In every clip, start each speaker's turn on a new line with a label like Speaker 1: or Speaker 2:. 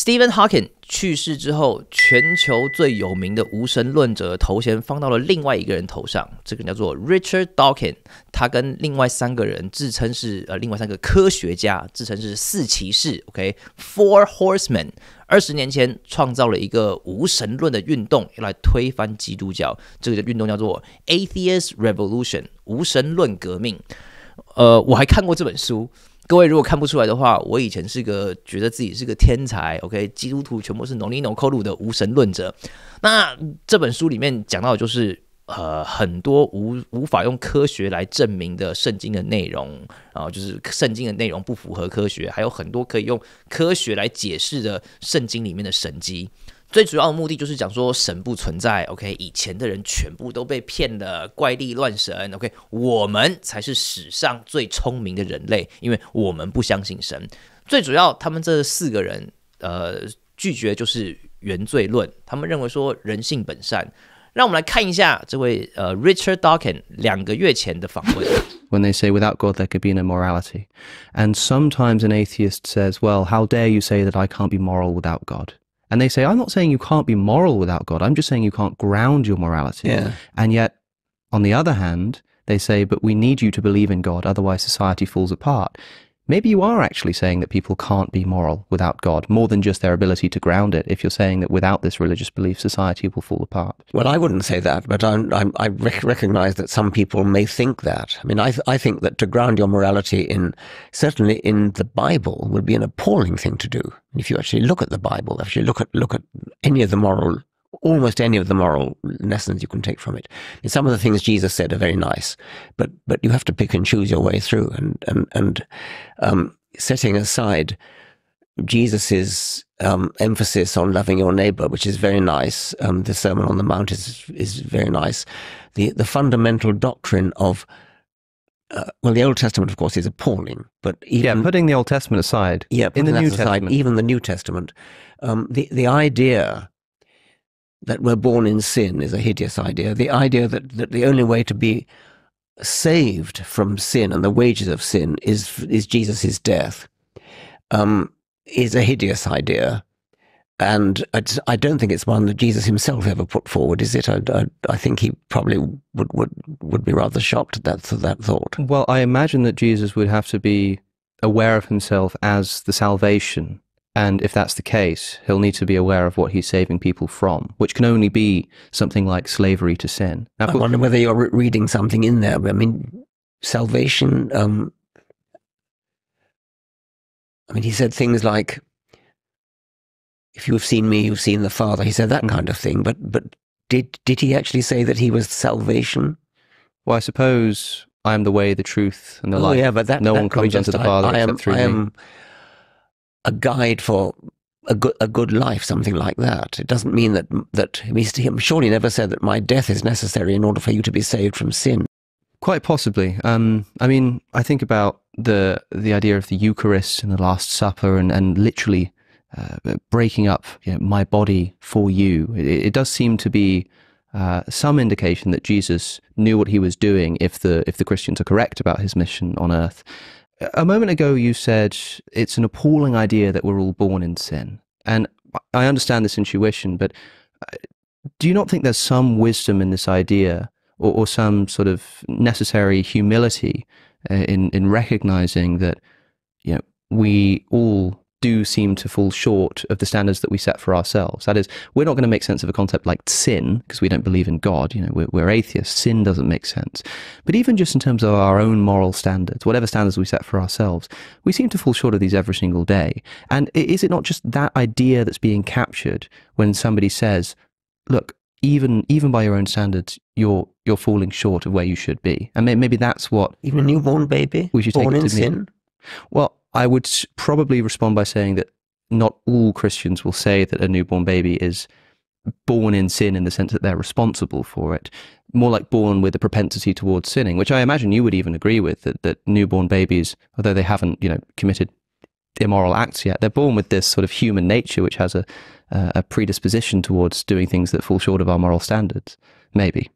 Speaker 1: Stephen Hawking 去世之后，全球最有名的无神论者头衔放到了另外一个人头上。这个人叫做 Richard Dawkins，他跟另外三个人自称是呃，另外三个科学家自称是四骑士，OK，Four Horsemen。二十年前，创造了一个无神论的运动，用来推翻基督教。这个运动叫做 Atheist Revolution，无神论革命。呃，我还看过这本书。各位如果看不出来的话，我以前是个觉得自己是个天才，OK，基督徒全部是 n o n i n o 的无神论者。那这本书里面讲到的就是呃很多无无法用科学来证明的圣经的内容，然后就是圣经的内容不符合科学，还有很多可以用科学来解释的圣经里面的神迹。最主要的目的就是讲说神不存在，OK？以前的人全部都被骗了，怪力乱神，OK？我们才是史上最聪明的人类，因为我们不相信神。最主要，他们这四个人，呃，拒绝就是原罪论，他们认为说人性本善。让我们来看一下这位呃 Richard Dawkins 两个月前的访问
Speaker 2: ：When they say without God there c l d be no morality, and sometimes an atheist says, "Well, how dare you say that I can't be moral without God?" And they say, I'm not saying you can't be moral without God. I'm just saying you can't ground your morality. Yeah. And yet, on the other hand, they say, but we need you to believe in God, otherwise society falls apart maybe you are actually saying that people can't be moral without God, more than just their ability to ground it, if you're saying that without this religious belief, society will fall apart.
Speaker 3: Well, I wouldn't say that, but I'm, I'm, i rec recognize that some people may think that. I mean, I, th I think that to ground your morality in, certainly in the Bible, would be an appalling thing to do. If you actually look at the Bible, if you look at, look at any of the moral almost any of the moral lessons you can take from it. And some of the things Jesus said are very nice, but but you have to pick and choose your way through, and and and um, setting aside Jesus's um, emphasis on loving your neighbor, which is very nice. Um, the Sermon on the Mount is is very nice. The the fundamental doctrine of uh, well, the Old Testament, of course, is appalling. But even, yeah, putting the Old Testament aside, yeah, in the New aside, Testament, even the New Testament, um, the the idea that we're born in sin is a hideous idea. The idea that, that the only way to be saved from sin and the wages of sin is is Jesus's death um, is a hideous idea, and I, I, don't think it's one that Jesus himself ever put forward, is it? I, I, I, think he probably would, would would be rather shocked at that that thought.
Speaker 2: Well, I imagine that Jesus would have to be aware of himself as the salvation and if that's the case, he'll need to be aware of what he's saving people from, which can only be something like slavery to sin. Now, I wonder whether you're reading something in there. I mean, salvation. Um,
Speaker 3: I mean, he said things like, "If you have seen me, you've seen the Father." He said that mm-hmm. kind of thing. But but did did he actually say that he was salvation?
Speaker 2: Well, I suppose I am the way, the truth, and the oh, life. Yeah, but that, no that one comes unto the Father I, I am, except through I am, me a guide for a good a good life, something like
Speaker 3: that. It doesn't mean that that he surely never said that my death is necessary in order for you to be
Speaker 2: saved from sin. Quite possibly. Um, I mean, I think about the the idea of the Eucharist and the Last Supper, and and literally uh, breaking up you know, my body for you. It, it does seem to be. Uh, some indication that Jesus knew what he was doing, if the if the Christians are correct about his mission on earth, a moment ago you said it's an appalling idea that we're all born in sin. And I understand this intuition, but uh, do you not think there's some wisdom in this idea or, or some sort of necessary humility uh, in, in recognizing that you know, we all do seem to fall short of the standards that we set for ourselves. That is, we're not going to make sense of a concept like sin because we don't believe in God. You know, we're, we're, atheists. Sin doesn't make sense. But even just in terms of our own moral standards, whatever standards we set for ourselves, we seem to fall short of these every single day. And is it not just that idea that's being captured when somebody says, "Look, even even by your own standards, you're you're falling short of where you should be," and maybe that's what
Speaker 3: even a newborn baby we should born take in sin.
Speaker 2: Well, I would probably respond by saying that not all Christians will say that a newborn baby is born in sin in the sense that they're responsible for it, more like born with a propensity towards sinning, which I imagine you would even agree with that, that newborn babies, although they haven't, you know, committed immoral acts yet, they're born with this sort of human nature which has a, uh, a predisposition towards doing things that fall short of our moral standards, maybe.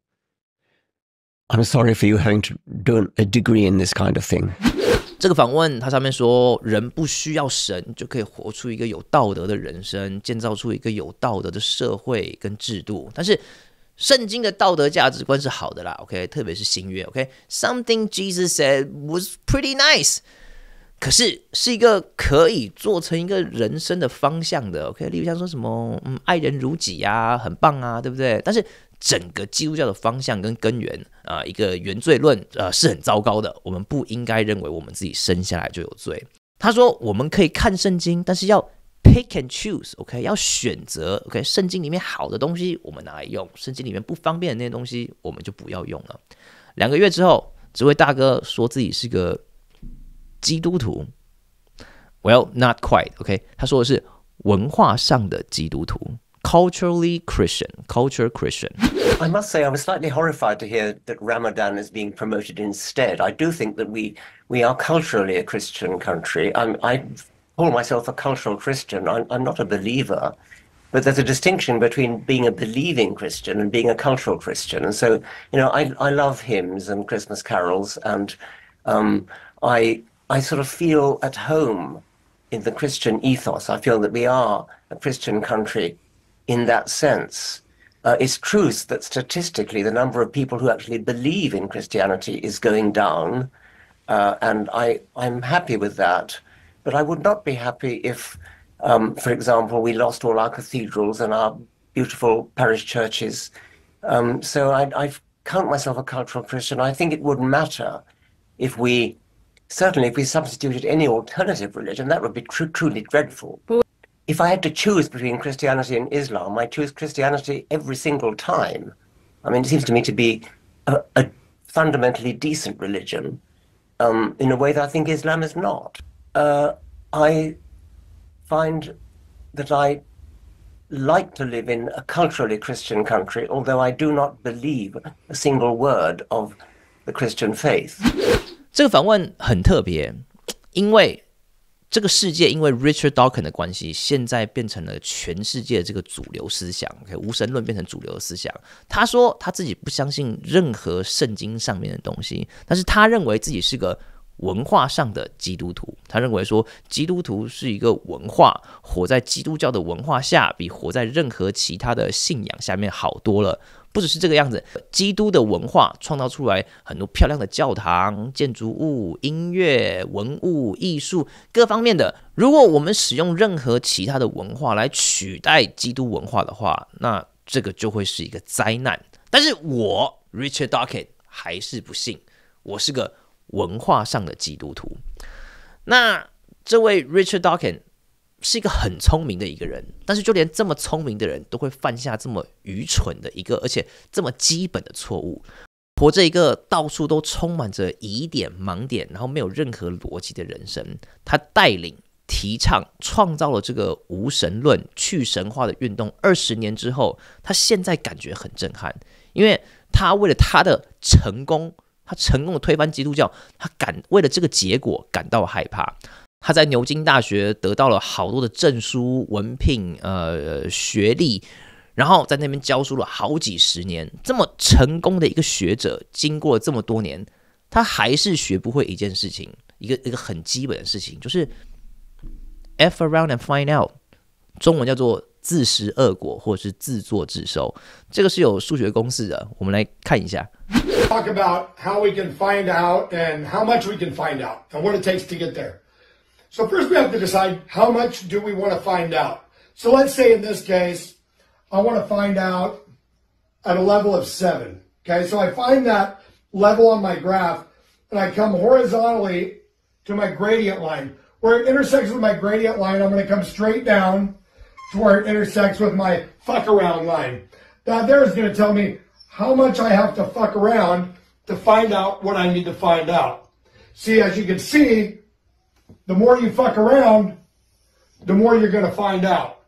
Speaker 2: I'm sorry for you having to do a degree in this kind of thing.
Speaker 1: 这个访问，它上面说，人不需要神就可以活出一个有道德的人生，建造出一个有道德的社会跟制度。但是，圣经的道德价值观是好的啦，OK，特别是新约，OK，something Jesus said was pretty nice。可是，是一个可以做成一个人生的方向的，OK，例如像说什么，嗯，爱人如己呀，很棒啊，对不对？但是，整个基督教的方向跟根源，呃，一个原罪论，呃，是很糟糕的。我们不应该认为我们自己生下来就有罪。他说，我们可以看圣经，但是要 pick and choose，OK，要选择，OK，圣经里面好的东西我们拿来用，圣经里面不方便的那些东西我们就不要用了。两个月之后，这位大哥说自己是个基督徒，Well not quite，OK，他说的是文化上的基督徒。culturally Christian, culture Christian.
Speaker 3: I must say, I was slightly horrified to hear that Ramadan is being promoted instead. I do think that we we are culturally a Christian country. I'm, i call myself a cultural Christian. I'm, I'm not a believer, but there's a distinction between being a believing Christian and being a cultural Christian. And so, you know, I I love hymns and Christmas carols, and um, I I sort of feel at home in the Christian ethos. I feel that we are a Christian country in that sense. Uh, it's true that statistically the number of people who actually believe in Christianity is going down, uh, and I, I'm happy with that. But I would not be happy if, um, for example, we lost all our cathedrals and our beautiful parish churches. Um, so I, I count myself a cultural Christian. I think it would matter if we certainly if we substituted any alternative religion, that would be tr truly dreadful if I had to choose between Christianity and Islam, I choose Christianity every single time. I mean, it seems to me to be a, a fundamentally decent religion um, in a way that I think Islam is not. Uh, I find that I like to live in a culturally Christian country, although I do not believe a single word
Speaker 1: of the Christian faith. 这个访问很特别，因为这个世界因为 Richard Dawkins 的关系，现在变成了全世界这个主流思想，OK，无神论变成主流的思想。他说他自己不相信任何圣经上面的东西，但是他认为自己是个文化上的基督徒。他认为说，基督徒是一个文化，活在基督教的文化下，比活在任何其他的信仰下面好多了。不只是这个样子，基督的文化创造出来很多漂亮的教堂、建筑物、音乐、文物、艺术各方面的。如果我们使用任何其他的文化来取代基督文化的话，那这个就会是一个灾难。但是我 Richard Dawkins 还是不信，我是个文化上的基督徒。那这位 Richard Dawkins。是一个很聪明的一个人，但是就连这么聪明的人都会犯下这么愚蠢的一个，而且这么基本的错误。活着一个到处都充满着疑点、盲点，然后没有任何逻辑的人生。他带领、提倡、创造了这个无神论、去神化的运动。二十年之后，他现在感觉很震撼，因为他为了他的成功，他成功的推翻基督教，他感为了这个结果感到害怕。他在牛津大学得到了好多的证书、文凭、呃学历，然后在那边教书了好几十年。这么成功的一个学者，经过了这么多年，他还是学不会一件事情，一个一个很基本的事情，就是 “f around and find out”。中文叫做“自食恶果”或者是“自作自受”。这个是有数学公式的，我们来看一下。
Speaker 4: Talk about how we can find out and how much we can find out and what it takes to get there. So first we have to decide how much do we want to find out. So let's say in this case, I want to find out at a level of seven. Okay, so I find that level on my graph and I come horizontally to my gradient line. Where it intersects with my gradient line, I'm going to come straight down to where it intersects with my fuck around line. That there is going to tell me how much I have to fuck around to find out what I need to find out. See, as you can see, the more you fuck around, the more you're going to find out.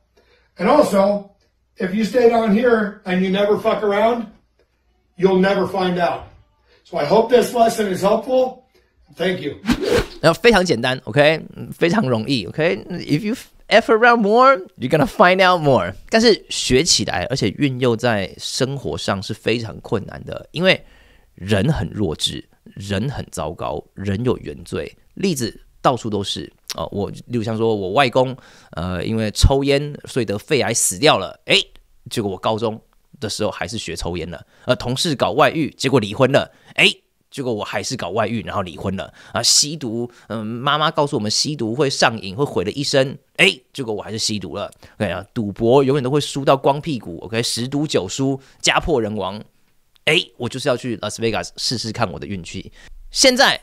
Speaker 4: And also, if you stay down here and you never fuck around, you'll never find out. So I hope this lesson is helpful. Thank you.
Speaker 1: okay? okay? If you F around more, you're gonna find out more. more。但是学起来，而且运用在生活上是非常困难的，因为人很弱智，人很糟糕，人有原罪。例子到处都是啊！我，例如像说我外公，呃，因为抽烟所以得肺癌死掉了。哎，结果我高中的时候还是学抽烟了。呃，同事搞外遇，结果离婚了。哎，结果我还是搞外遇，然后离婚了。啊，吸毒，嗯，妈妈告诉我们吸毒会上瘾，会毁了一生。哎，结果我还是吸毒了。OK 啊，赌博永远都会输到光屁股。OK，十赌九输，家破人亡。哎，我就是要去拉斯维加斯试试看我的运气。现在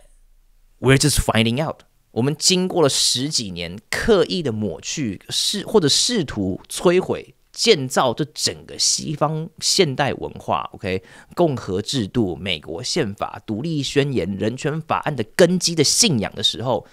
Speaker 1: ，we're just finding out。我们经过了十几年刻意的抹去，试或者试图摧毁、建造这整个西方现代文化，OK，共和制度、美国宪法、独立宣言、人权法案的根基的信仰的时候，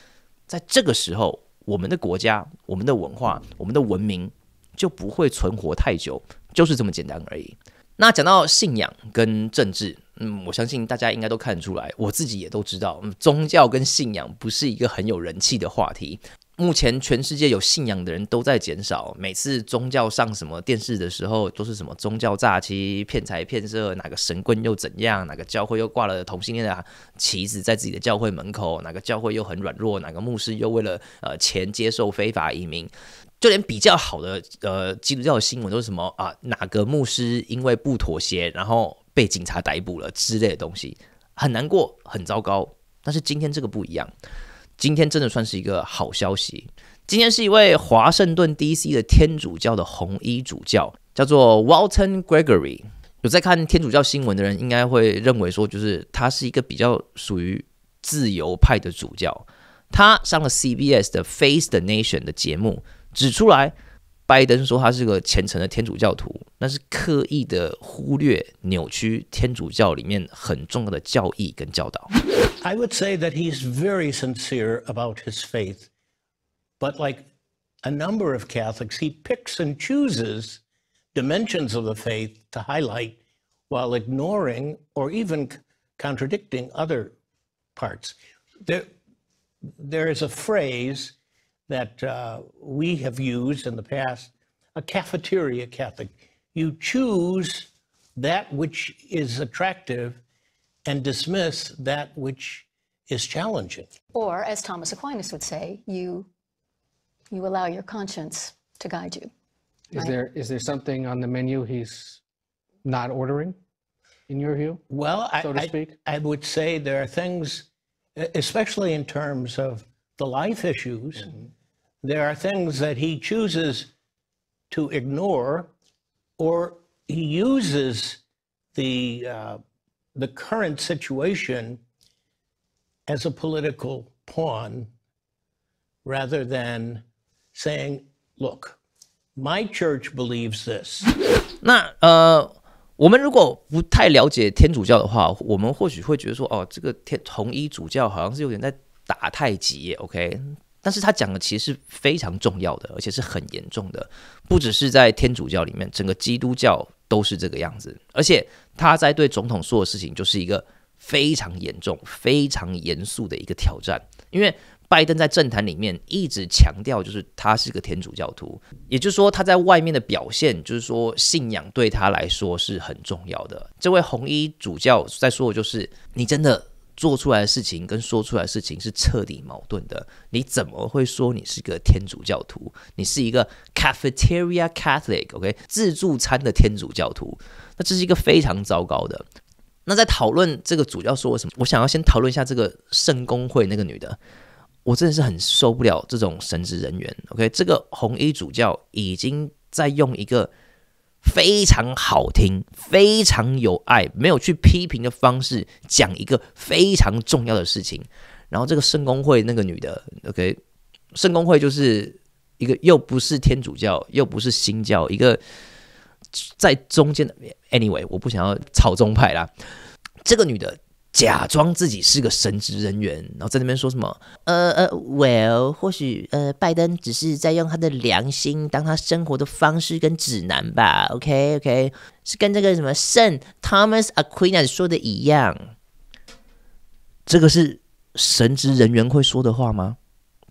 Speaker 1: 在这个时候，我们的国家、我们的文化、我们的文明就不会存活太久，就是这么简单而已。那讲到信仰跟政治。嗯，我相信大家应该都看出来，我自己也都知道，宗教跟信仰不是一个很有人气的话题。目前全世界有信仰的人都在减少。每次宗教上什么电视的时候，都是什么宗教诈欺、骗财骗色，哪个神棍又怎样，哪个教会又挂了同性恋的旗子在自己的教会门口，哪个教会又很软弱，哪个牧师又为了呃钱接受非法移民，就连比较好的呃基督教新闻都是什么啊？哪个牧师因为不妥协，然后。被警察逮捕了之类的东西，很难过，很糟糕。但是今天这个不一样，今天真的算是一个好消息。今天是一位华盛顿 DC 的天主教的红衣主教，叫做 Walton Gregory。有在看天主教新闻的人，应该会认为说，就是他是一个比较属于自由派的主教。他上了 CBS 的 Face the Nation 的节目，指出来。拜登说他是个虔诚的天主教徒，那是刻意的忽略扭曲天主教里面很重要的教义跟教导。
Speaker 4: I would say that he's very sincere about his faith, but like a number of Catholics, he picks and chooses dimensions of the faith to highlight while ignoring or even contradicting other parts. There, there is a phrase that uh, we have used in the past, a cafeteria Catholic. You choose that which is attractive and dismiss that which is challenging.
Speaker 3: Or, as Thomas Aquinas would say, you, you allow your conscience to guide you.
Speaker 4: Right? Is, there, is there something on the menu he's not ordering, in your view? Well, so I, I, I would say there are things, especially in terms of the life issues, mm-hmm. There are things that he chooses to ignore, or he uses the, uh, the current situation as a political pawn rather than saying, look, my church believes this.
Speaker 1: 但是他讲的其实是非常重要的，而且是很严重的，不只是在天主教里面，整个基督教都是这个样子。而且他在对总统做的事情，就是一个非常严重、非常严肃的一个挑战。因为拜登在政坛里面一直强调，就是他是个天主教徒，也就是说他在外面的表现，就是说信仰对他来说是很重要的。这位红衣主教在说的就是，你真的。做出来的事情跟说出来的事情是彻底矛盾的。你怎么会说你是个天主教徒？你是一个 c a f e t e r i a catholic，OK，自助餐的天主教徒？那这是一个非常糟糕的。那在讨论这个主教说什么，我想要先讨论一下这个圣公会那个女的。我真的是很受不了这种神职人员。OK，这个红衣主教已经在用一个。非常好听，非常有爱，没有去批评的方式讲一个非常重要的事情。然后这个圣公会那个女的，OK，圣公会就是一个又不是天主教，又不是新教，一个在中间的。Anyway，我不想要炒宗派啦。这个女的。假装自己是个神职人员，然后在那边说什么？呃呃，Well，或许呃，拜登只是在用他的良心当他生活的方式跟指南吧。OK OK，是跟这个什么圣 Thomas Aquinas 说的一样。这个是神职人员会说的话吗？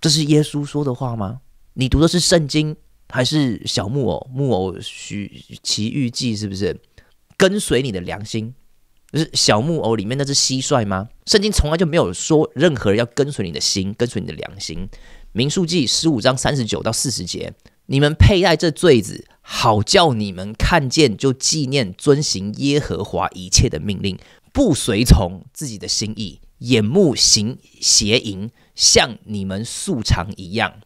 Speaker 1: 这是耶稣说的话吗？你读的是圣经还是小木偶木偶许奇遇记？是不是跟随你的良心？就是小木偶里面那只蟋蟀吗？圣经从来就没有说任何人要跟随你的心，跟随你的良心。民数记十五章三十九到四十节，你们佩戴这坠子，好叫你们看见就纪念遵行耶和华一切的命令，不随从自己的心意，眼目行邪淫，像你们素常一样，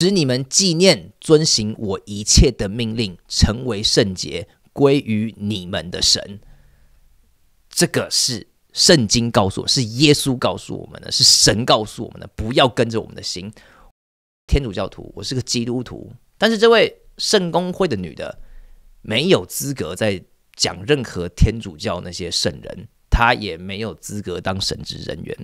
Speaker 1: 使你们纪念遵行我一切的命令，成为圣洁，归于你们的神。这个是圣经告诉，是耶稣告诉我们的，是神告诉我们的，不要跟着我们的心。天主教徒，我是个基督徒，但是这位圣公会的女的没有资格再讲任何天主教那些圣人，她也没有资格当神职人员。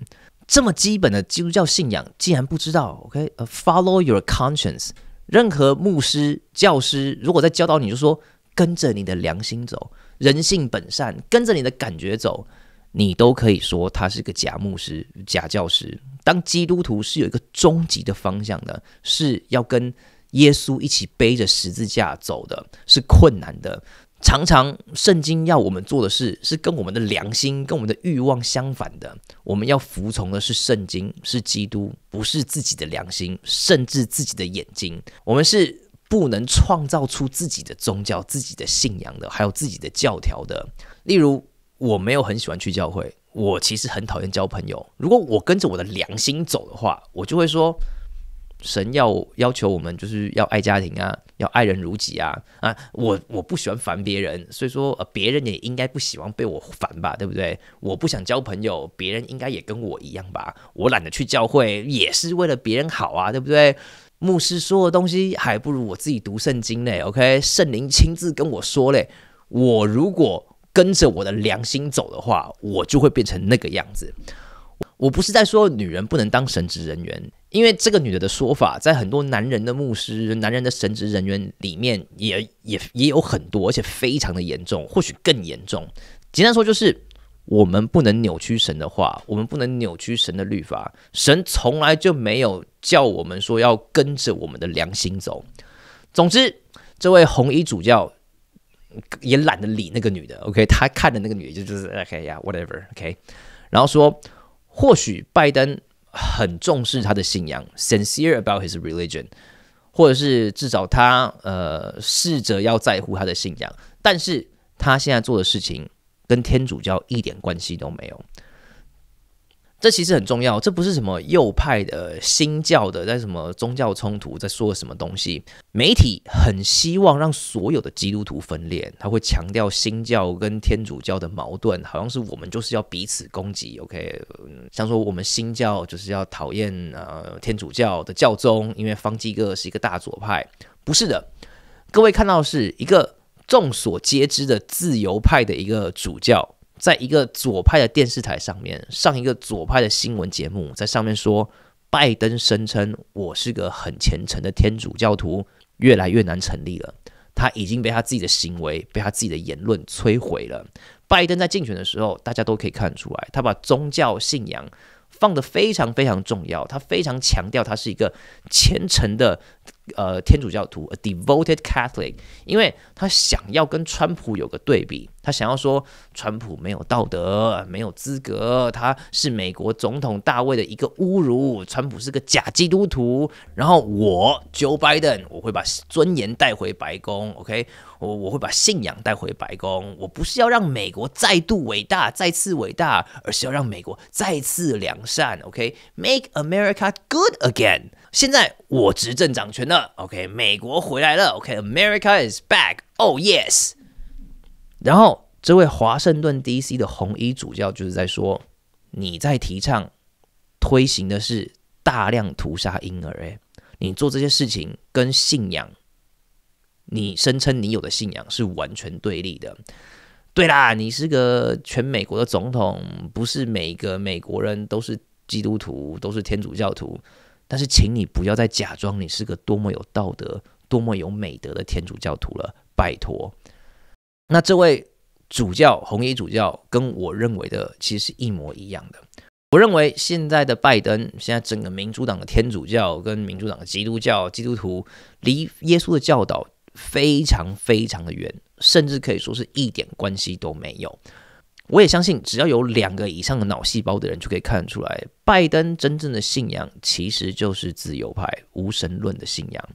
Speaker 1: 这么基本的基督教信仰，竟然不知道？OK，呃，Follow your conscience。任何牧师、教师，如果在教导你，就说。跟着你的良心走，人性本善；跟着你的感觉走，你都可以说他是个假牧师、假教师。当基督徒是有一个终极的方向的，是要跟耶稣一起背着十字架走的，是困难的。常常圣经要我们做的事，是跟我们的良心、跟我们的欲望相反的。我们要服从的是圣经，是基督，不是自己的良心，甚至自己的眼睛。我们是。不能创造出自己的宗教、自己的信仰的，还有自己的教条的。例如，我没有很喜欢去教会，我其实很讨厌交朋友。如果我跟着我的良心走的话，我就会说，神要要求我们，就是要爱家庭啊，要爱人如己啊啊！我我不喜欢烦别人，所以说呃，别人也应该不喜欢被我烦吧，对不对？我不想交朋友，别人应该也跟我一样吧？我懒得去教会，也是为了别人好啊，对不对？牧师说的东西还不如我自己读圣经嘞。OK，圣灵亲自跟我说嘞，我如果跟着我的良心走的话，我就会变成那个样子。我不是在说女人不能当神职人员，因为这个女的的说法在很多男人的牧师、男人的神职人员里面也也也有很多，而且非常的严重，或许更严重。简单说就是。我们不能扭曲神的话，我们不能扭曲神的律法。神从来就没有叫我们说要跟着我们的良心走。总之，这位红衣主教也懒得理那个女的。OK，他看着那个女的，就就是 OK 呀，whatever。OK，然后说，或许拜登很重视他的信仰，sincere about his religion，或者是至少他呃试着要在乎他的信仰，但是他现在做的事情。跟天主教一点关系都没有，这其实很重要。这不是什么右派的新教的，在什么宗教冲突，在说什么东西？媒体很希望让所有的基督徒分裂，他会强调新教跟天主教的矛盾，好像是我们就是要彼此攻击。OK，像说我们新教就是要讨厌呃天主教的教宗，因为方济各是一个大左派。不是的，各位看到是一个。众所皆知的自由派的一个主教，在一个左派的电视台上面上一个左派的新闻节目，在上面说，拜登声称我是个很虔诚的天主教徒，越来越难成立了。他已经被他自己的行为，被他自己的言论摧毁了。拜登在竞选的时候，大家都可以看出来，他把宗教信仰。放的非常非常重要，他非常强调他是一个虔诚的呃天主教徒，a devoted Catholic，因为他想要跟川普有个对比。他想要说，川普没有道德，没有资格，他是美国总统大卫的一个侮辱。川普是个假基督徒。然后我 Joe Biden，我会把尊严带回白宫。OK，我我会把信仰带回白宫。我不是要让美国再度伟大，再次伟大，而是要让美国再次良善。OK，Make America Good Again。现在我执政掌权了。OK，美国回来了。OK，America is back。Oh yes。然后，这位华盛顿 DC 的红衣主教就是在说：“你在提倡推行的是大量屠杀婴儿，诶，你做这些事情跟信仰，你声称你有的信仰是完全对立的。对啦，你是个全美国的总统，不是每个美国人都是基督徒，都是天主教徒。但是，请你不要再假装你是个多么有道德、多么有美德的天主教徒了，拜托。”那这位主教红衣主教跟我认为的其实是一模一样的。我认为现在的拜登，现在整个民主党的天主教跟民主党的基督教基督徒，离耶稣的教导非常非常的远，甚至可以说是一点关系都没有。我也相信，只要有两个以上的脑细胞的人就可以看出来，拜登真正的信仰其实就是自由派无神论的信仰。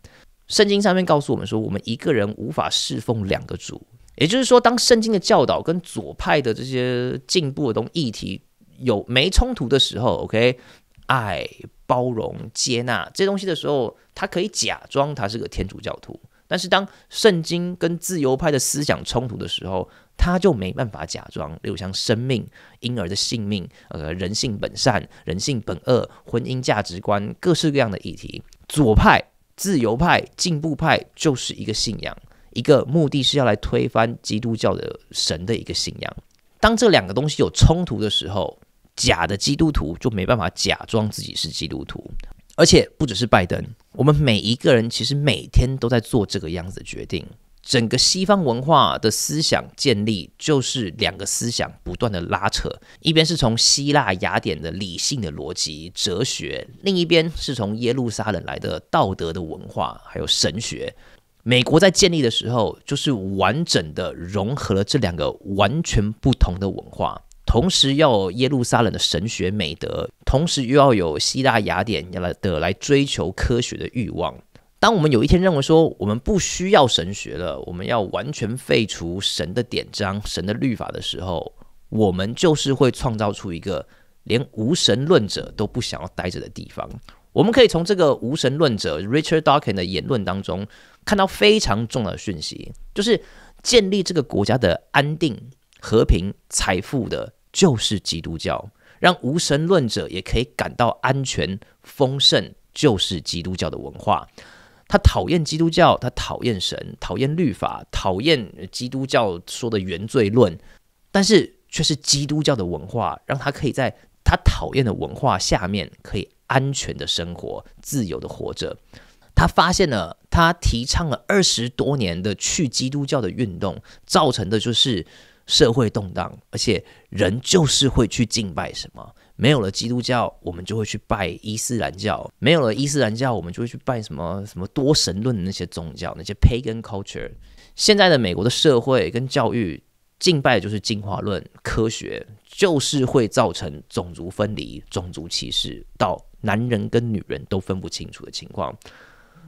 Speaker 1: 圣经上面告诉我们说，我们一个人无法侍奉两个主。也就是说，当圣经的教导跟左派的这些进步的东议题有没冲突的时候，OK，爱、包容、接纳这东西的时候，他可以假装他是个天主教徒。但是，当圣经跟自由派的思想冲突的时候，他就没办法假装。例如像生命、婴儿的性命、呃，人性本善、人性本恶、婚姻价值观、各式各样的议题，左派、自由派、进步派就是一个信仰。一个目的是要来推翻基督教的神的一个信仰。当这两个东西有冲突的时候，假的基督徒就没办法假装自己是基督徒。而且不只是拜登，我们每一个人其实每天都在做这个样子的决定。整个西方文化的思想建立就是两个思想不断的拉扯，一边是从希腊雅典的理性的逻辑哲学，另一边是从耶路撒冷来的道德的文化还有神学。美国在建立的时候，就是完整的融合了这两个完全不同的文化，同时要有耶路撒冷的神学美德，同时又要有希腊雅典要来的来追求科学的欲望。当我们有一天认为说我们不需要神学了，我们要完全废除神的典章、神的律法的时候，我们就是会创造出一个连无神论者都不想要待着的地方。我们可以从这个无神论者 Richard Dawkins 的言论当中看到非常重要的讯息，就是建立这个国家的安定、和平、财富的，就是基督教。让无神论者也可以感到安全、丰盛，就是基督教的文化。他讨厌基督教，他讨厌神，讨厌律法，讨厌基督教说的原罪论，但是却是基督教的文化，让他可以在。他讨厌的文化下面可以安全的生活，自由的活着。他发现了，他提倡了二十多年的去基督教的运动，造成的就是社会动荡。而且人就是会去敬拜什么，没有了基督教，我们就会去拜伊斯兰教；没有了伊斯兰教，我们就会去拜什么什么多神论的那些宗教，那些 pagan culture。现在的美国的社会跟教育。敬拜就是进化论，科学就是会造成种族分离、种族歧视，到男人跟女人都分不清楚的情况。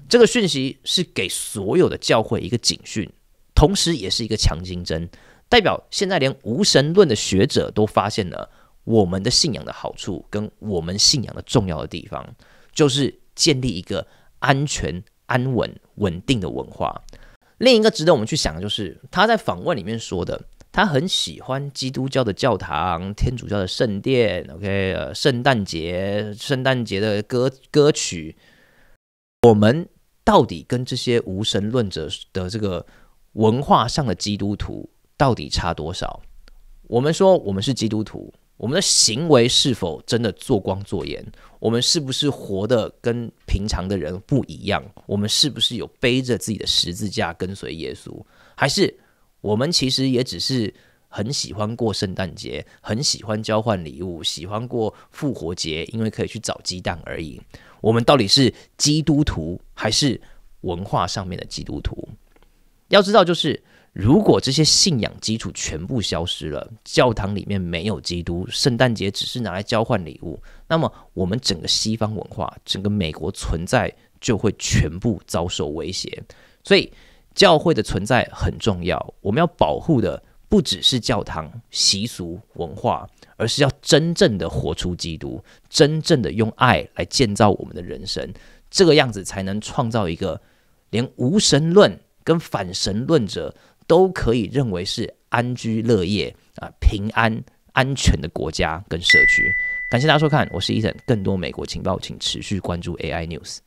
Speaker 1: 这个讯息是给所有的教会一个警讯，同时也是一个强心针，代表现在连无神论的学者都发现了我们的信仰的好处跟我们信仰的重要的地方，就是建立一个安全、安稳、稳定的文化。另一个值得我们去想的就是他在访问里面说的。他很喜欢基督教的教堂、天主教的圣殿，OK，呃，圣诞节、圣诞节的歌歌曲。我们到底跟这些无神论者的这个文化上的基督徒到底差多少？我们说我们是基督徒，我们的行为是否真的做光做盐？我们是不是活的跟平常的人不一样？我们是不是有背着自己的十字架跟随耶稣？还是？我们其实也只是很喜欢过圣诞节，很喜欢交换礼物，喜欢过复活节，因为可以去找鸡蛋而已。我们到底是基督徒还是文化上面的基督徒？要知道，就是如果这些信仰基础全部消失了，教堂里面没有基督，圣诞节只是拿来交换礼物，那么我们整个西方文化、整个美国存在就会全部遭受威胁。所以。教会的存在很重要，我们要保护的不只是教堂习俗文化，而是要真正的活出基督，真正的用爱来建造我们的人生，这个样子才能创造一个连无神论跟反神论者都可以认为是安居乐业啊、平安安全的国家跟社区。感谢大家收看，我是伊森，更多美国情报请持续关注 AI News。